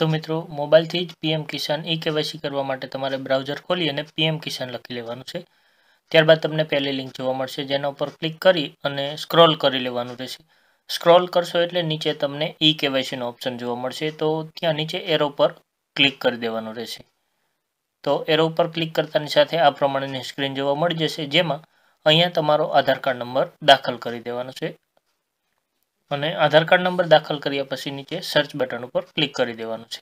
તો મિત્રો મોબાઈલથી જ પીએમ કિસાન ઈ કેવાયસી કરવા માટે તમારે બ્રાઉઝર ખોલી અને પીએમ કિસાન લખી લેવાનું છે ત્યારબાદ તમને પહેલી લિંક જોવા મળશે જેના ઉપર ક્લિક કરી અને સ્ક્રોલ કરી લેવાનું રહેશે સ્ક્રોલ કરશો એટલે નીચે તમને ઈ કેવાયસીનો ઓપ્શન જોવા મળશે તો ત્યાં નીચે એરો પર ક્લિક કરી દેવાનું રહેશે તો એરો ઉપર ક્લિક કરતાની સાથે આ પ્રમાણેની સ્ક્રીન જોવા મળી જશે જેમાં અહીંયા તમારો આધાર કાર્ડ નંબર દાખલ કરી દેવાનો છે અને આધાર કાર્ડ નંબર દાખલ કર્યા પછી નીચે સર્ચ બટન ઉપર ક્લિક કરી દેવાનું છે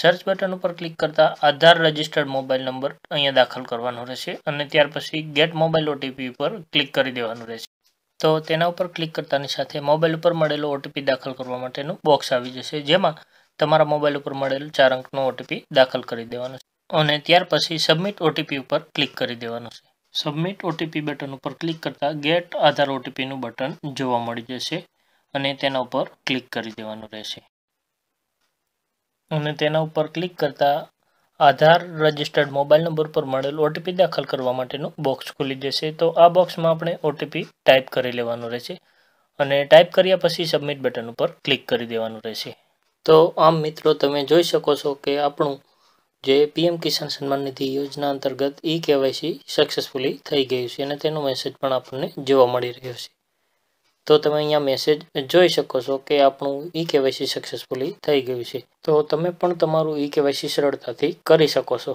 સર્ચ બટન ઉપર ક્લિક કરતા આધાર રજિસ્ટર્ડ મોબાઈલ નંબર અહીંયા દાખલ કરવાનો રહેશે અને ત્યાર પછી ગેટ મોબાઈલ ઓટીપી ઉપર ક્લિક કરી દેવાનું રહેશે તો તેના ઉપર ક્લિક કરતાની સાથે મોબાઈલ ઉપર મળેલો ઓટીપી દાખલ કરવા માટેનું બોક્સ આવી જશે જેમાં તમારા મોબાઈલ ઉપર મળેલો ચાર અંકનો ઓટીપી દાખલ કરી દેવાનો છે અને ત્યાર પછી સબમિટ ઓટીપી ઉપર ક્લિક કરી દેવાનું છે સબમિટ ઓટીપી બટન ઉપર ક્લિક કરતા ગેટ આધાર ઓટીપીનું બટન જોવા મળી જશે અને તેના ઉપર ક્લિક કરી દેવાનું રહેશે અને તેના ઉપર ક્લિક કરતાં આધાર રજિસ્ટર્ડ મોબાઈલ નંબર પર મળેલ ઓટીપી દાખલ કરવા માટેનું બોક્સ ખુલી જશે તો આ બોક્સમાં આપણે ઓટીપી ટાઈપ કરી લેવાનું રહેશે અને ટાઈપ કર્યા પછી સબમિટ બટન ઉપર ક્લિક કરી દેવાનું રહેશે તો આમ મિત્રો તમે જોઈ શકો છો કે આપણું જે પીએમ કિસાન સન્માન નિધિ યોજના અંતર્ગત ઈ કેવાયસી સક્સેસફુલી થઈ ગયું છે અને તેનો મેસેજ પણ આપણને જોવા મળી રહ્યો છે તો તમે અહીંયા મેસેજ જોઈ શકો છો કે આપણું ઈ કેવાયસી સક્સેસફુલી થઈ ગયું છે તો તમે પણ તમારું ઈ કેવાયસી સરળતાથી કરી શકો છો